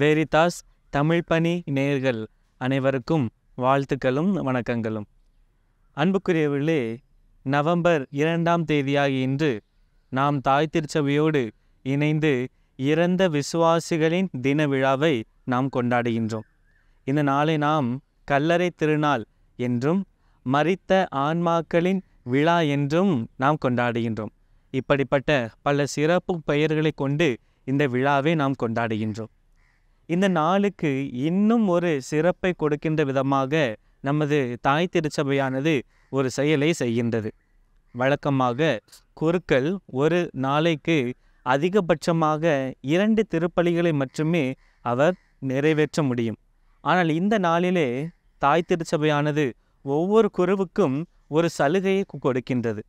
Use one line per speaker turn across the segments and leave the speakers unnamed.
Veritas Tamil பணி நேர்கள் அனைவருக்கும் வாழ்த்துக்களும் வணக்கங்களும் அன்புக்குரியவர்களே நவம்பர் இரண்டாம் தேதியாக இன்று நாம் தாய் திருச்சபையோடு இணைந்து இறந்த விசுவாசிகளின் தின விழாவை நாம் கொண்டாடுகின்றோம் இந்த நாளை நாம் கல்லறை திருநாள் என்றும் மறித்த ஆன்மாக்களின் விழா என்றும் நாம் கொண்டாடுகின்றோம் இப்படிப்பட்ட பல சிறப்பு பெயர்களை கொண்டு இந்த விழாவை நாம் கொண்டாடுகின்றோம் இந்த நாளுக்கு இன்னும் ஒரு சிறப்பை கொடுக்கின்ற விதமாக நமது தாய் திருச்சபையானது ஒரு செயலை செய்கின்றது வழக்கமாக குருக்கள் ஒரு நாளைக்கு அதிகபட்சமாக இரண்டு திருப்பலிகளை மட்டுமே அவர் நிறைவேற்ற முடியும் ஆனால் இந்த நாளிலே தாய் திருச்சபையானது ஒவ்வொரு குருவுக்கும் ஒரு சலுகையை கொடுக்கின்றது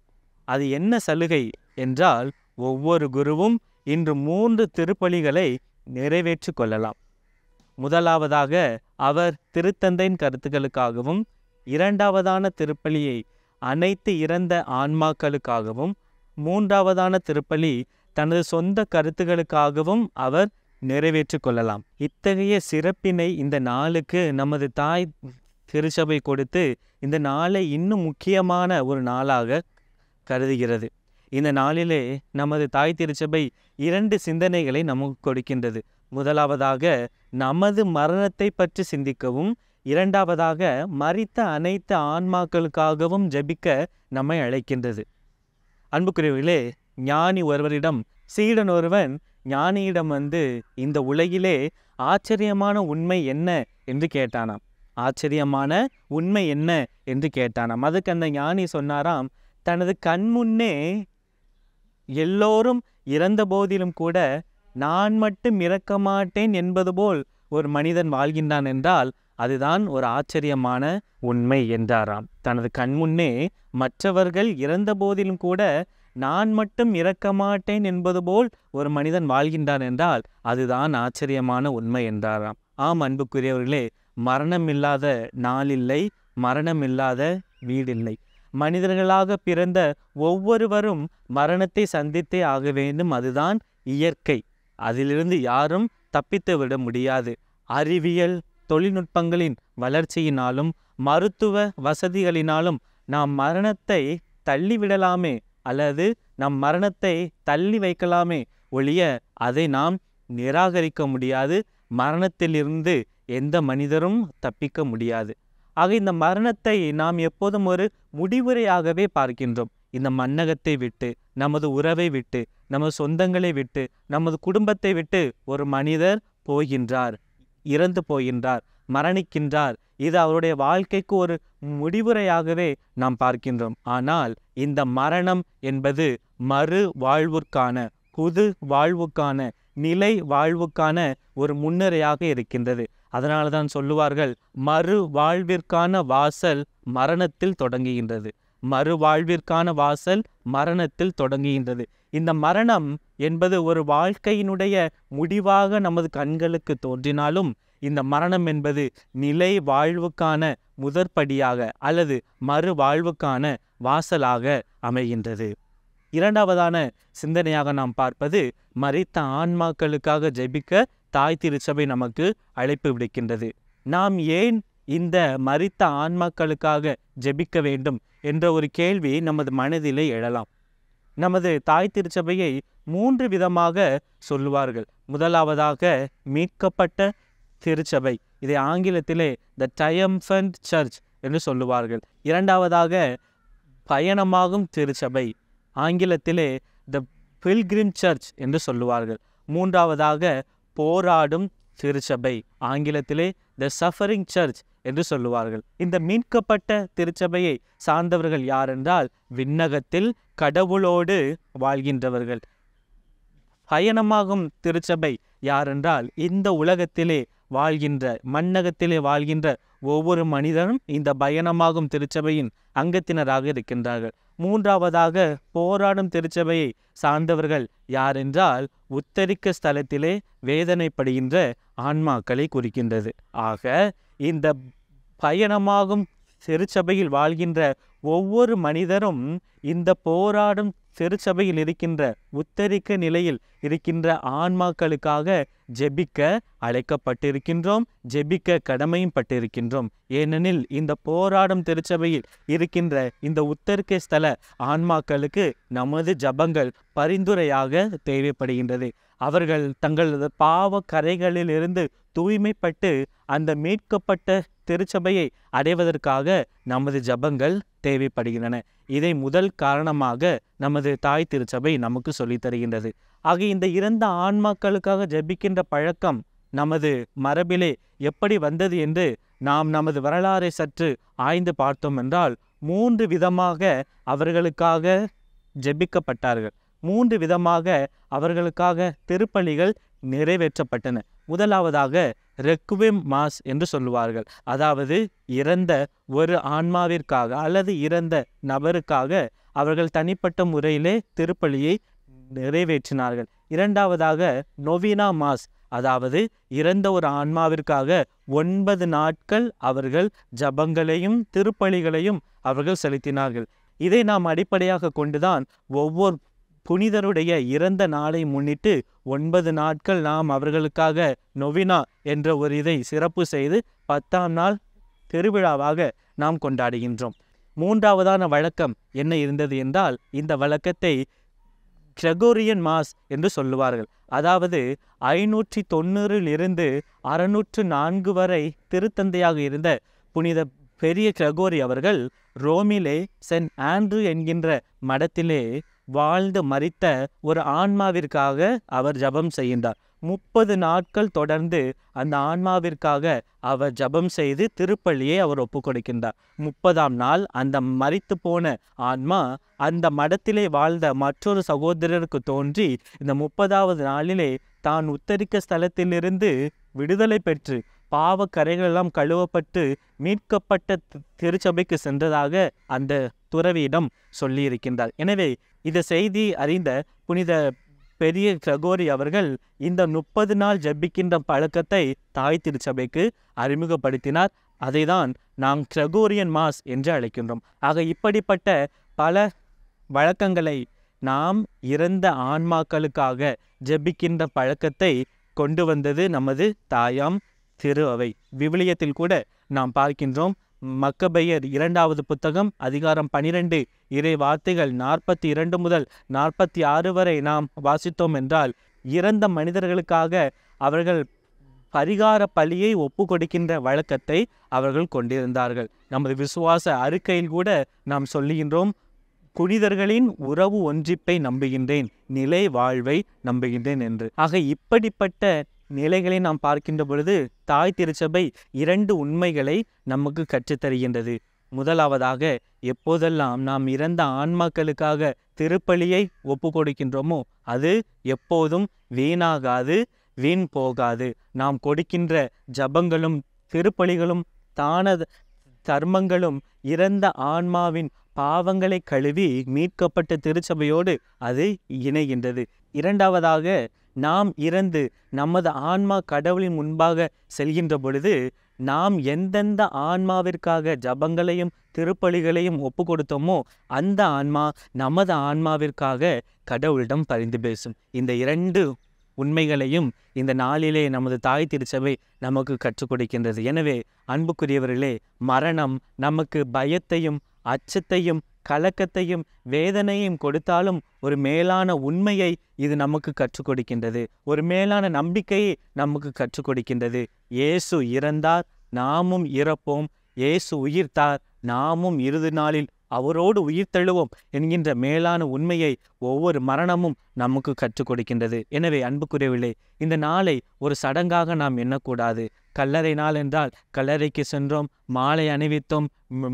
அது என்ன சலுகை என்றால் ஒவ்வொரு குருவும் இன்று மூன்று திருப்பலிகளை நிறைவேற்றி கொள்ளலாம் முதலாவதாக அவர் திருத்தந்தையின் கருத்துக்களுக்காகவும் இரண்டாவதான திருப்பலியை அனைத்து இறந்த ஆன்மாக்களுக்காகவும் மூன்றாவதான திருப்பலி தனது சொந்த கருத்துக்களுக்காகவும் அவர் நிறைவேற்றி கொள்ளலாம் இத்தகைய சிறப்பினை இந்த நாளுக்கு நமது தாய் திருச்சபை கொடுத்து இந்த நாளை இன்னும் முக்கியமான ஒரு நாளாக கருதுகிறது இந்த நாளிலே நமது தாய் திருச்சபை இரண்டு சிந்தனைகளை நமக்கு கொடுக்கின்றது முதலாவதாக நமது மரணத்தை பற்றி சிந்திக்கவும் இரண்டாவதாக மறித்த அனைத்து ஆன்மாக்களுக்காகவும் ஜபிக்க நம்மை அழைக்கின்றது அன்புக்குரியவர்களே ஞானி ஒருவரிடம் சீடன் ஒருவன் ஞானியிடம் வந்து இந்த உலகிலே ஆச்சரியமான உண்மை என்ன என்று கேட்டானாம் ஆச்சரியமான உண்மை என்ன என்று கேட்டானாம் அதுக்கு அந்த ஞானி சொன்னாராம் தனது கண் முன்னே எல்லோரும் இறந்த போதிலும் கூட நான் மட்டும் இறக்க மாட்டேன் என்பது போல் ஒரு மனிதன் வாழ்கின்றான் என்றால் அதுதான் ஒரு ஆச்சரியமான உண்மை என்றாராம் தனது கண் முன்னே மற்றவர்கள் இறந்த போதிலும் கூட நான் மட்டும் இறக்க மாட்டேன் என்பது போல் ஒரு மனிதன் வாழ்கின்றான் என்றால் அதுதான் ஆச்சரியமான உண்மை என்றாராம் ஆம் அன்புக்குரியவர்களே மரணமில்லாத நாளில்லை மரணமில்லாத வீடில்லை மனிதர்களாக பிறந்த ஒவ்வொருவரும் மரணத்தை சந்தித்தே ஆக வேண்டும் அதுதான் இயற்கை அதிலிருந்து யாரும் தப்பித்து விட முடியாது அறிவியல் தொழில்நுட்பங்களின் வளர்ச்சியினாலும் மருத்துவ வசதிகளினாலும் நாம் மரணத்தை தள்ளிவிடலாமே அல்லது நம் மரணத்தை தள்ளி வைக்கலாமே ஒழிய அதை நாம் நிராகரிக்க முடியாது மரணத்திலிருந்து எந்த மனிதரும் தப்பிக்க முடியாது ஆக இந்த மரணத்தை நாம் எப்போதும் ஒரு முடிவுரையாகவே பார்க்கின்றோம் இந்த மன்னகத்தை விட்டு நமது உறவை விட்டு நமது சொந்தங்களை விட்டு நமது குடும்பத்தை விட்டு ஒரு மனிதர் போகின்றார் இறந்து போகின்றார் மரணிக்கின்றார் இது அவருடைய வாழ்க்கைக்கு ஒரு முடிவுரையாகவே நாம் பார்க்கின்றோம் ஆனால் இந்த மரணம் என்பது மறு வாழ்வுக்கான புது வாழ்வுக்கான நிலை வாழ்வுக்கான ஒரு முன்னுரையாக இருக்கின்றது அதனால தான் சொல்லுவார்கள் மறு வாழ்விற்கான வாசல் மரணத்தில் தொடங்குகின்றது மறு வாழ்விற்கான வாசல் மரணத்தில் தொடங்குகின்றது இந்த மரணம் என்பது ஒரு வாழ்க்கையினுடைய முடிவாக நமது கண்களுக்கு தோன்றினாலும் இந்த மரணம் என்பது நிலை வாழ்வுக்கான முதற்படியாக அல்லது மறு வாழ்வுக்கான வாசலாக அமைகின்றது இரண்டாவதான சிந்தனையாக நாம் பார்ப்பது மறித்த ஆன்மாக்களுக்காக ஜெபிக்க தாய் திருச்சபை நமக்கு அழைப்பு விடுக்கின்றது நாம் ஏன் இந்த மறித்த ஆன்மாக்களுக்காக ஜெபிக்க வேண்டும் என்ற ஒரு கேள்வி நமது மனதிலே எழலாம் நமது தாய் திருச்சபையை மூன்று விதமாக சொல்லுவார்கள் முதலாவதாக மீட்கப்பட்ட திருச்சபை இதை ஆங்கிலத்திலே த டயம்ஃபண்ட் சர்ச் என்று சொல்லுவார்கள் இரண்டாவதாக பயணமாகும் திருச்சபை ஆங்கிலத்திலே த பில்கிரிம் சர்ச் என்று சொல்லுவார்கள் மூன்றாவதாக போராடும் திருச்சபை ஆங்கிலத்திலே த சஃபரிங் சர்ச் என்று சொல்லுவார்கள் இந்த மீட்கப்பட்ட திருச்சபையை சார்ந்தவர்கள் யார் என்றால் விண்ணகத்தில் கடவுளோடு வாழ்கின்றவர்கள் பயணமாகும் திருச்சபை யாரென்றால் இந்த உலகத்திலே வாழ்கின்ற மண்ணகத்திலே வாழ்கின்ற ஒவ்வொரு மனிதனும் இந்த பயணமாகும் திருச்சபையின் அங்கத்தினராக இருக்கின்றார்கள் மூன்றாவதாக போராடும் திருச்சபையை சார்ந்தவர்கள் யாரென்றால் உத்தரிக்க ஸ்தலத்திலே வேதனைப்படுகின்ற ஆன்மாக்களை குறிக்கின்றது ஆக இந்த பயணமாகும் திருச்சபையில் வாழ்கின்ற ஒவ்வொரு மனிதரும் இந்த போராடும் திருச்சபையில் இருக்கின்ற உத்தரிக்க நிலையில் இருக்கின்ற ஆன்மாக்களுக்காக ஜெபிக்க அழைக்கப்பட்டிருக்கின்றோம் ஜெபிக்க கடமையும் பட்டிருக்கின்றோம் ஏனெனில் இந்த போராடும் திருச்சபையில் இருக்கின்ற இந்த உத்தரிக்க ஸ்தல ஆன்மாக்களுக்கு நமது ஜபங்கள் பரிந்துரையாக தேவைப்படுகின்றது அவர்கள் தங்களது பாவ கரைகளிலிருந்து தூய்மைப்பட்டு அந்த மீட்கப்பட்ட திருச்சபையை அடைவதற்காக நமது ஜபங்கள் தேவைப்படுகின்றன இதை முதல் காரணமாக நமது தாய் திருச்சபை நமக்கு சொல்லித்தருகின்றது ஆக இந்த இறந்த ஆன்மாக்களுக்காக ஜபிக்கின்ற பழக்கம் நமது மரபிலே எப்படி வந்தது என்று நாம் நமது வரலாறை சற்று ஆய்ந்து பார்த்தோம் என்றால் மூன்று விதமாக அவர்களுக்காக ஜெபிக்கப்பட்டார்கள் மூன்று விதமாக அவர்களுக்காக திருப்பணிகள் நிறைவேற்றப்பட்டன முதலாவதாக ரெக்குவிம் மாஸ் என்று சொல்லுவார்கள் அதாவது இறந்த ஒரு ஆன்மாவிற்காக அல்லது இறந்த நபருக்காக அவர்கள் தனிப்பட்ட முறையிலே திருப்பலியை நிறைவேற்றினார்கள் இரண்டாவதாக நொவினா மாஸ் அதாவது இறந்த ஒரு ஆன்மாவிற்காக ஒன்பது நாட்கள் அவர்கள் ஜபங்களையும் திருப்பலிகளையும் அவர்கள் செலுத்தினார்கள் இதை நாம் அடிப்படையாக கொண்டுதான் ஒவ்வொரு புனிதருடைய இறந்த நாளை முன்னிட்டு ஒன்பது நாட்கள் நாம் அவர்களுக்காக நொவினா என்ற ஒரு இதை சிறப்பு செய்து பத்தாம் நாள் திருவிழாவாக நாம் கொண்டாடுகின்றோம் மூன்றாவதான வழக்கம் என்ன இருந்தது என்றால் இந்த வழக்கத்தை கிரகோரியன் மாஸ் என்று சொல்லுவார்கள் அதாவது ஐநூற்றி தொண்ணூறிலிருந்து அறுநூற்று நான்கு வரை திருத்தந்தையாக இருந்த புனித பெரிய கிரகோரி அவர்கள் ரோமிலே சென்ட் ஆண்ட்ரூ என்கின்ற மடத்திலே வாழ்ந்து மறித்த ஒரு ஆன்மாவிற்காக அவர் ஜபம் செய்கின்றார் முப்பது நாட்கள் தொடர்ந்து அந்த ஆன்மாவிற்காக அவர் ஜபம் செய்து திருப்பள்ளியை அவர் ஒப்பு கொடுக்கின்றார் முப்பதாம் நாள் அந்த மறித்து போன ஆன்மா அந்த மடத்திலே வாழ்ந்த மற்றொரு சகோதரருக்கு தோன்றி இந்த முப்பதாவது நாளிலே தான் உத்தரிக்க ஸ்தலத்திலிருந்து விடுதலை பெற்று பாவ கழுவப்பட்டு மீட்கப்பட்ட திருச்சபைக்கு சென்றதாக அந்த துறவியிடம் சொல்லியிருக்கின்றார் எனவே இந்த செய்தி அறிந்த புனித பெரிய கிரகோரி அவர்கள் இந்த முப்பது நாள் ஜபிக்கின்ற பழக்கத்தை தாய் திருச்சபைக்கு அறிமுகப்படுத்தினார் அதை தான் நாம் கிரகோரியன் மாஸ் என்று அழைக்கின்றோம் ஆக இப்படிப்பட்ட பல வழக்கங்களை நாம் இறந்த ஆன்மாக்களுக்காக ஜபிக்கின்ற பழக்கத்தை கொண்டு வந்தது நமது தாயாம் திரு அவை விவிலியத்தில் கூட நாம் பார்க்கின்றோம் மக்கபெயர் இரண்டாவது புத்தகம் அதிகாரம் பனிரெண்டு இறை வார்த்தைகள் நாற்பத்தி இரண்டு முதல் நாற்பத்தி ஆறு வரை நாம் வாசித்தோம் என்றால் இறந்த மனிதர்களுக்காக அவர்கள் பரிகார பலியை ஒப்பு கொடுக்கின்ற வழக்கத்தை அவர்கள் கொண்டிருந்தார்கள் நமது விசுவாச அறிக்கையில் கூட நாம் சொல்லுகின்றோம் குனிதர்களின் உறவு ஒன்றிப்பை நம்புகின்றேன் நிலை வாழ்வை நம்புகின்றேன் என்று ஆக இப்படிப்பட்ட நிலைகளை நாம் பார்க்கின்ற பொழுது தாய் திருச்சபை இரண்டு உண்மைகளை நமக்கு கற்றுத்தருகின்றது முதலாவதாக எப்போதெல்லாம் நாம் இறந்த ஆன்மாக்களுக்காக திருப்பலியை ஒப்பு கொடுக்கின்றோமோ அது எப்போதும் வீணாகாது வீண் போகாது நாம் கொடுக்கின்ற ஜபங்களும் திருப்பலிகளும் தான தர்மங்களும் இறந்த ஆன்மாவின் பாவங்களை கழுவி மீட்கப்பட்ட திருச்சபையோடு அது இணைகின்றது இரண்டாவதாக நாம் இறந்து நமது ஆன்மா கடவுளின் முன்பாக செல்கின்ற பொழுது நாம் எந்தெந்த ஆன்மாவிற்காக ஜபங்களையும் திருப்பலிகளையும் ஒப்பு கொடுத்தோமோ அந்த ஆன்மா நமது ஆன்மாவிற்காக கடவுளிடம் பரிந்து பேசும் இந்த இரண்டு உண்மைகளையும் இந்த நாளிலே நமது தாய் திருச்சபை நமக்கு கற்றுக் கொடுக்கின்றது எனவே அன்புக்குரியவர்களே மரணம் நமக்கு பயத்தையும் அச்சத்தையும் கலக்கத்தையும் வேதனையும் கொடுத்தாலும் ஒரு மேலான உண்மையை இது நமக்கு கற்றுக் கொடுக்கின்றது ஒரு மேலான நம்பிக்கையை நமக்கு கற்றுக் கொடுக்கின்றது இயேசு இறந்தார் நாமும் இறப்போம் இயேசு உயிர்த்தார் நாமும் இறுதி நாளில் அவரோடு உயிர்த்தெழுவோம் என்கின்ற மேலான உண்மையை ஒவ்வொரு மரணமும் நமக்கு கற்றுக் கொடுக்கின்றது எனவே அன்புக்குரியவில்லை இந்த நாளை ஒரு சடங்காக நாம் எண்ணக்கூடாது கல்லறை நாள் என்றால் கல்லறைக்கு சென்றோம் மாலை அணிவித்தோம்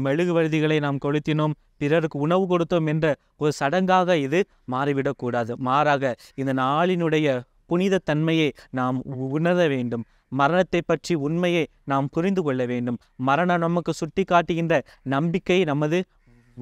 மெழுகுவர்திகளை நாம் கொளுத்தினோம் பிறருக்கு உணவு கொடுத்தோம் என்ற ஒரு சடங்காக இது மாறிவிடக்கூடாது மாறாக இந்த நாளினுடைய புனித தன்மையை நாம் உணர வேண்டும் மரணத்தை பற்றி உண்மையை நாம் புரிந்து கொள்ள வேண்டும் மரணம் நமக்கு சுட்டி காட்டுகின்ற நம்பிக்கை நமது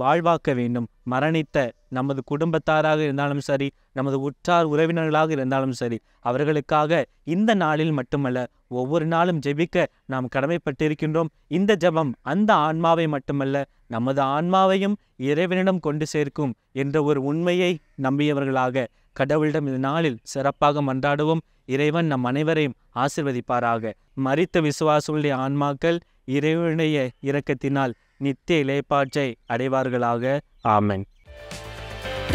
வாழ்வாக்க வேண்டும் மரணித்த நமது குடும்பத்தாராக இருந்தாலும் சரி நமது உற்றார் உறவினர்களாக இருந்தாலும் சரி அவர்களுக்காக இந்த நாளில் மட்டுமல்ல ஒவ்வொரு நாளும் ஜெபிக்க நாம் கடமைப்பட்டிருக்கின்றோம் இந்த ஜபம் அந்த ஆன்மாவை மட்டுமல்ல நமது ஆன்மாவையும் இறைவனிடம் கொண்டு சேர்க்கும் என்ற ஒரு உண்மையை நம்பியவர்களாக கடவுளிடம் இந்த நாளில் சிறப்பாக மன்றாடுவோம் இறைவன் நம் அனைவரையும் ஆசிர்வதிப்பாராக மறித்த விசுவாசுடைய ஆன்மாக்கள் இறைவனுடைய இரக்கத்தினால் நித்திய இலைப்பாற்றை அடைவார்களாக ஆமன்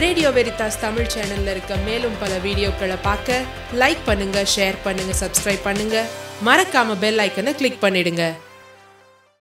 ரேடியோ வெரிதாஸ் தமிழ் சேனல்ல இருக்க மேலும் பல வீடியோக்களை பார்க்க லைக் பண்ணுங்க ஷேர் பண்ணுங்க சப்ஸ்கிரைப் பண்ணுங்க மறக்காம பெல் ஐக்கனை கிளிக் பண்ணிடுங்க